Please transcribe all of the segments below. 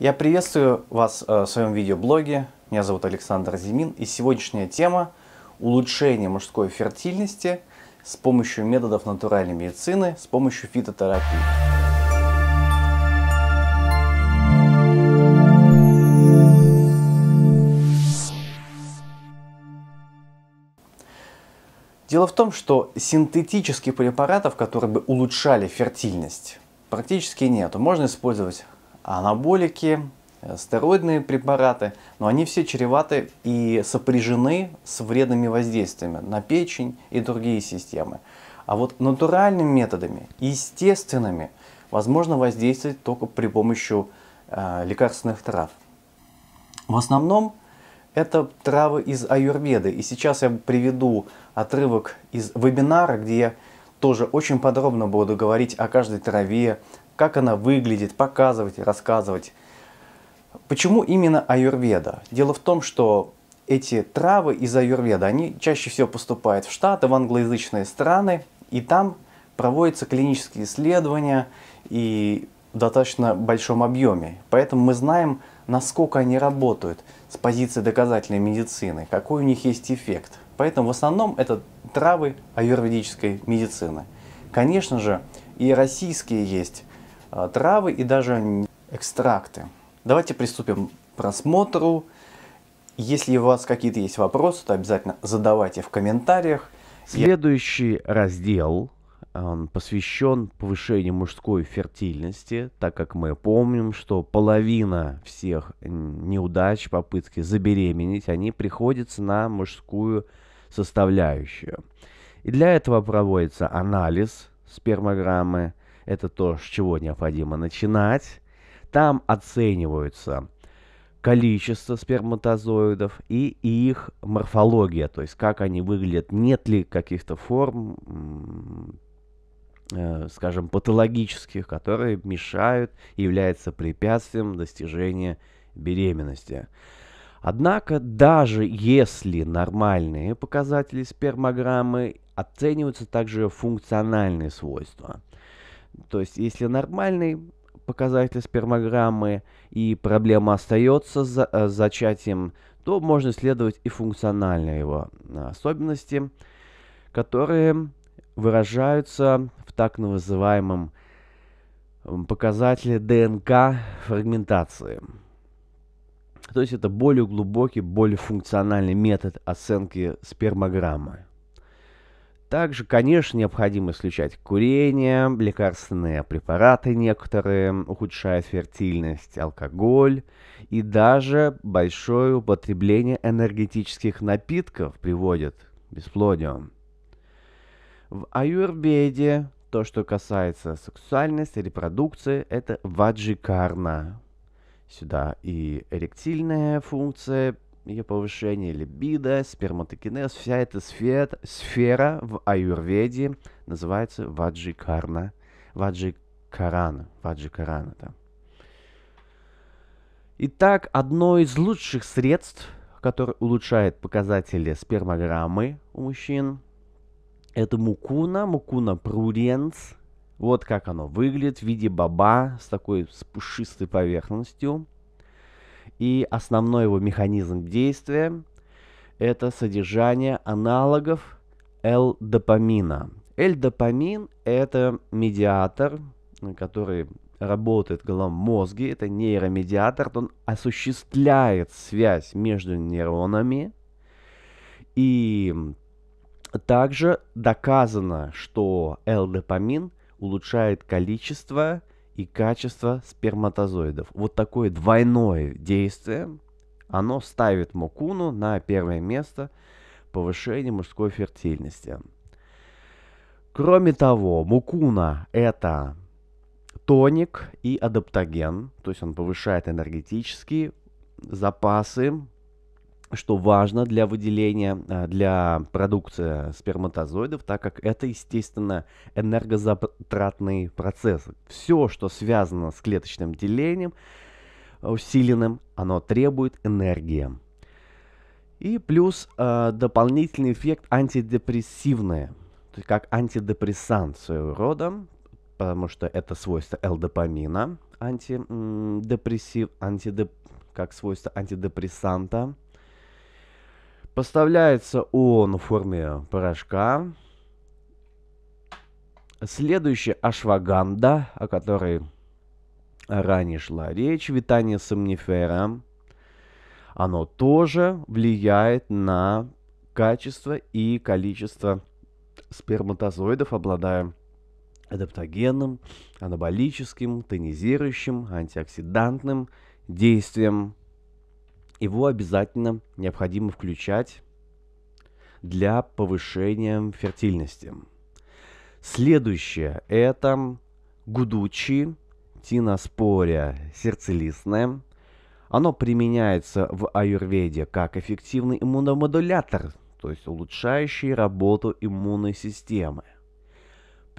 Я приветствую вас э, в своем видеоблоге. Меня зовут Александр Зимин. И сегодняшняя тема – улучшение мужской фертильности с помощью методов натуральной медицины, с помощью фитотерапии. Дело в том, что синтетических препаратов, которые бы улучшали фертильность, практически нет. Можно использовать анаболики, э, стероидные препараты, но они все чреваты и сопряжены с вредными воздействиями на печень и другие системы. А вот натуральными методами, естественными, возможно воздействовать только при помощи э, лекарственных трав. В основном это травы из аюрведы. И сейчас я приведу отрывок из вебинара, где я тоже очень подробно буду говорить о каждой траве, как она выглядит, показывать, рассказывать. Почему именно аюрведа? Дело в том, что эти травы из аюрведа, они чаще всего поступают в Штаты, в англоязычные страны, и там проводятся клинические исследования и в достаточно большом объеме. Поэтому мы знаем, насколько они работают с позиции доказательной медицины, какой у них есть эффект. Поэтому в основном это травы аюрведической медицины. Конечно же, и российские есть а, травы и даже экстракты. Давайте приступим к просмотру. Если у вас какие-то есть вопросы, то обязательно задавайте в комментариях. Следующий раздел он эм, посвящен повышению мужской фертильности, так как мы помним, что половина всех неудач, попытки забеременеть, они приходятся на мужскую составляющую. И для этого проводится анализ спермограммы – это то, с чего необходимо начинать. Там оцениваются количество сперматозоидов и их морфология, то есть как они выглядят, нет ли каких-то форм, э, скажем, патологических, которые мешают, являются препятствием достижения беременности. Однако, даже если нормальные показатели спермограммы, оцениваются также функциональные свойства – то есть, если нормальный показатель спермограммы и проблема остается за э, зачатием, то можно исследовать и функциональные его а, особенности, которые выражаются в так называемом показателе ДНК фрагментации. То есть это более глубокий, более функциональный метод оценки спермограммы. Также, конечно, необходимо исключать курение, лекарственные препараты некоторые ухудшают фертильность, алкоголь и даже большое употребление энергетических напитков приводит к бесплодию. В аюрведе то, что касается сексуальности, репродукции, это ваджикарна. Сюда и эректильная функция ее повышение либидо, сперматокинез, вся эта сфера, сфера в аюрведе называется ваджикарна, ваджикарана, ваджикарана там. Итак, одно из лучших средств, которое улучшает показатели спермограммы у мужчин, это мукуна, мукуна пруренс. Вот как оно выглядит в виде баба с такой с пушистой поверхностью – и основной его механизм действия – это содержание аналогов L-допамина. L-допамин – это медиатор, который работает в головном мозге, это нейромедиатор, он осуществляет связь между нейронами. И также доказано, что L-допамин улучшает количество и качество сперматозоидов. Вот такое двойное действие, оно ставит мукуну на первое место повышения мужской фертильности. Кроме того, мукуна – это тоник и адаптоген, то есть он повышает энергетические запасы что важно для выделения, э, для продукции сперматозоидов, так как это, естественно, энергозатратный процесс. Все, что связано с клеточным делением, усиленным, оно требует энергии. И плюс э, дополнительный эффект антидепрессивный, то есть как антидепрессант своего рода, потому что это свойство L-допамина, антидепрессив, антидеп, как свойство антидепрессанта – Поставляется он в форме порошка. Следующая ашваганда, о которой ранее шла речь, витание сомнифера, оно тоже влияет на качество и количество сперматозоидов, обладая адаптогенным, анаболическим, тонизирующим, антиоксидантным действием его обязательно необходимо включать для повышения фертильности. Следующее – это гудучи, тиноспория сердцелистная. Оно применяется в аюрведе как эффективный иммуномодулятор, то есть улучшающий работу иммунной системы –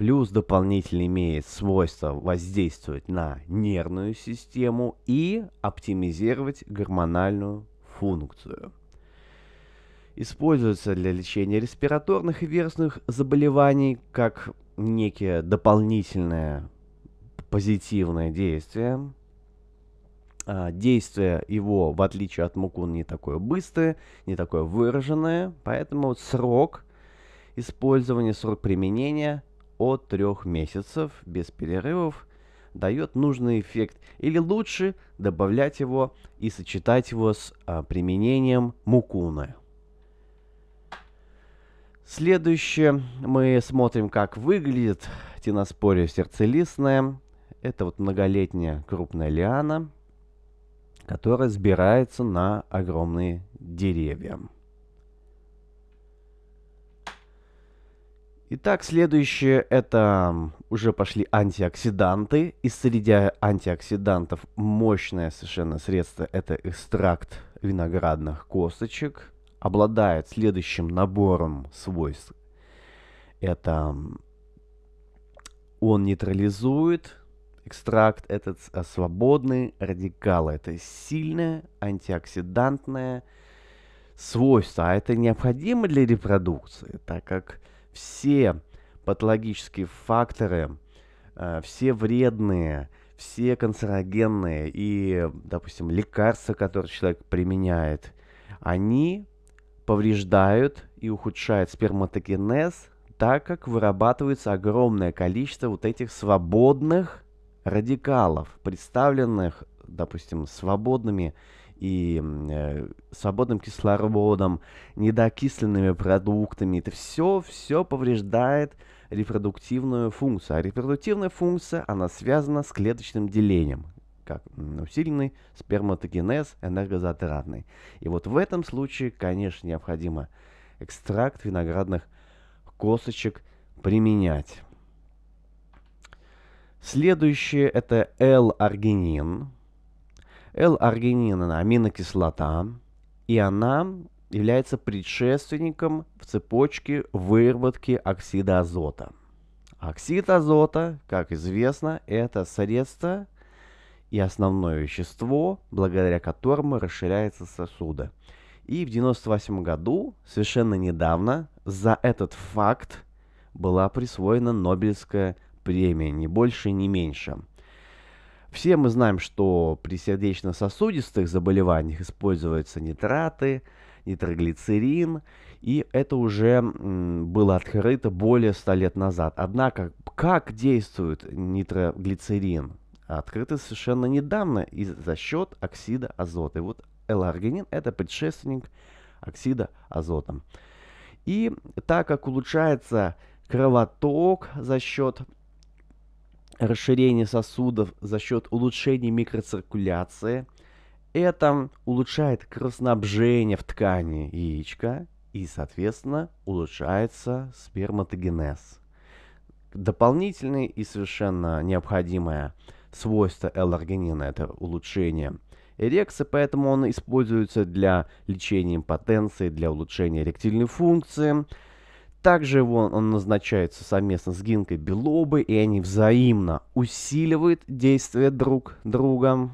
Плюс дополнительно имеет свойство воздействовать на нервную систему и оптимизировать гормональную функцию. Используется для лечения респираторных и вирусных заболеваний как некие дополнительное позитивное действие. А, действие его, в отличие от мукун, не такое быстрое, не такое выраженное, поэтому срок использования, срок применения от трех месяцев без перерывов дает нужный эффект, или лучше добавлять его и сочетать его с а, применением мукуны. Следующее мы смотрим, как выглядит тиноспория сердцелистная. Это вот многолетняя крупная лиана, которая сбирается на огромные деревья. Итак, следующее это уже пошли антиоксиданты. И среди антиоксидантов мощное совершенно средство это экстракт виноградных косточек. Обладает следующим набором свойств. Это он нейтрализует экстракт этот э, свободный радикал. Это сильное антиоксидантное свойство, а это необходимо для репродукции, так как все патологические факторы, э, все вредные, все канцерогенные и, допустим, лекарства, которые человек применяет, они повреждают и ухудшают сперматогенез, так как вырабатывается огромное количество вот этих свободных радикалов, представленных, допустим, свободными радикалами и э, свободным кислородом, недокисленными продуктами. Это все, все повреждает репродуктивную функцию. А репродуктивная функция, она связана с клеточным делением, как усиленный сперматогенез энергозатратный. И вот в этом случае, конечно, необходимо экстракт виноградных косточек применять. Следующее это L-аргинин. L-аргинина – аминокислота, и она является предшественником в цепочке выработки оксида азота. Оксид азота, как известно, это средство и основное вещество, благодаря которому расширяются сосуды. И в 1998 году, совершенно недавно, за этот факт была присвоена Нобелевская премия, ни больше, ни меньше – все мы знаем, что при сердечно-сосудистых заболеваниях используются нитраты, нитроглицерин, и это уже было открыто более 100 лет назад. Однако, как действует нитроглицерин? Открыто совершенно недавно и за счет оксида азота. И вот L-аргинин – это предшественник оксида азота. И так как улучшается кровоток за счет расширение сосудов за счет улучшения микроциркуляции. Это улучшает кровоснабжение в ткани яичка и, соответственно, улучшается сперматогенез. Дополнительное и совершенно необходимое свойство элларгинина – это улучшение эрекции, поэтому он используется для лечения импотенции, для улучшения эректильной функции – также он, он назначается совместно с Гинкой Белобой, и они взаимно усиливают действие друг друга.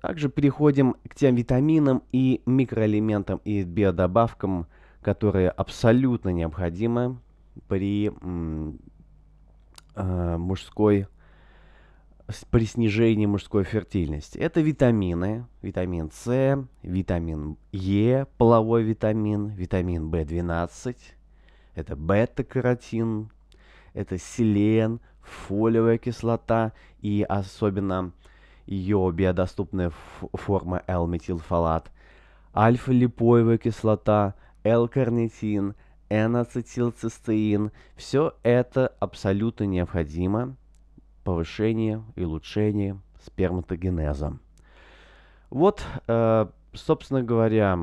Также переходим к тем витаминам и микроэлементам и биодобавкам, которые абсолютно необходимы при э, мужской при снижении мужской фертильности. Это витамины, витамин С, витамин Е, половой витамин, витамин В12, это бета-каротин, это селен, фолиевая кислота и особенно ее биодоступная форма L-метилфолат, альфа-липоевая кислота, L-карнитин, N-ацетилцистеин. Все это абсолютно необходимо повышение и улучшение сперматогенеза. Вот, э, собственно говоря,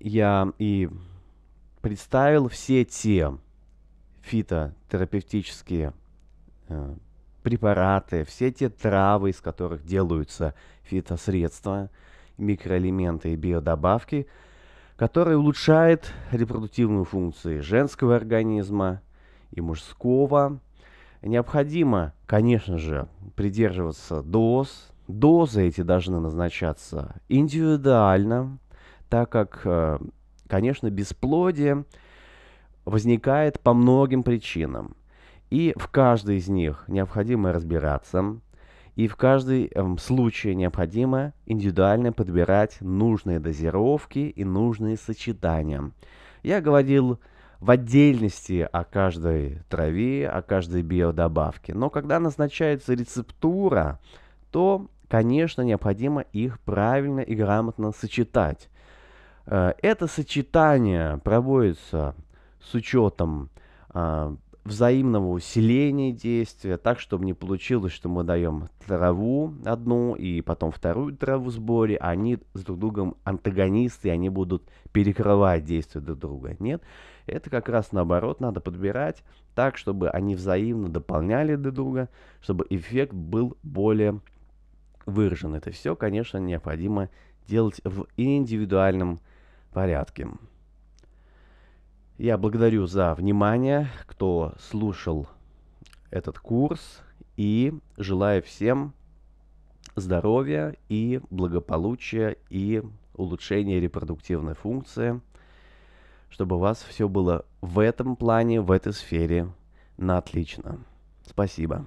я и представил все те фитотерапевтические э, препараты, все те травы, из которых делаются фитосредства, микроэлементы и биодобавки, которые улучшают репродуктивную функцию женского организма и мужского, Необходимо, конечно же, придерживаться доз. Дозы эти должны назначаться индивидуально, так как, э, конечно, бесплодие возникает по многим причинам. И в каждой из них необходимо разбираться, и в каждой эм, случае необходимо индивидуально подбирать нужные дозировки и нужные сочетания. Я говорил в отдельности о каждой траве, о каждой биодобавке. Но когда назначается рецептура, то, конечно, необходимо их правильно и грамотно сочетать. Э, это сочетание проводится с учетом а, взаимного усиления действия, так, чтобы не получилось, что мы даем траву одну и потом вторую траву в сборе, а они с друг другом антагонисты, и они будут перекрывать действия друг друга. Нет, это как раз наоборот, надо подбирать так, чтобы они взаимно дополняли друг друга, чтобы эффект был более выражен. Это все, конечно, необходимо делать в индивидуальном порядке. Я благодарю за внимание, кто слушал этот курс, и желаю всем здоровья и благополучия и улучшения репродуктивной функции, чтобы у вас все было в этом плане, в этой сфере на отлично. Спасибо.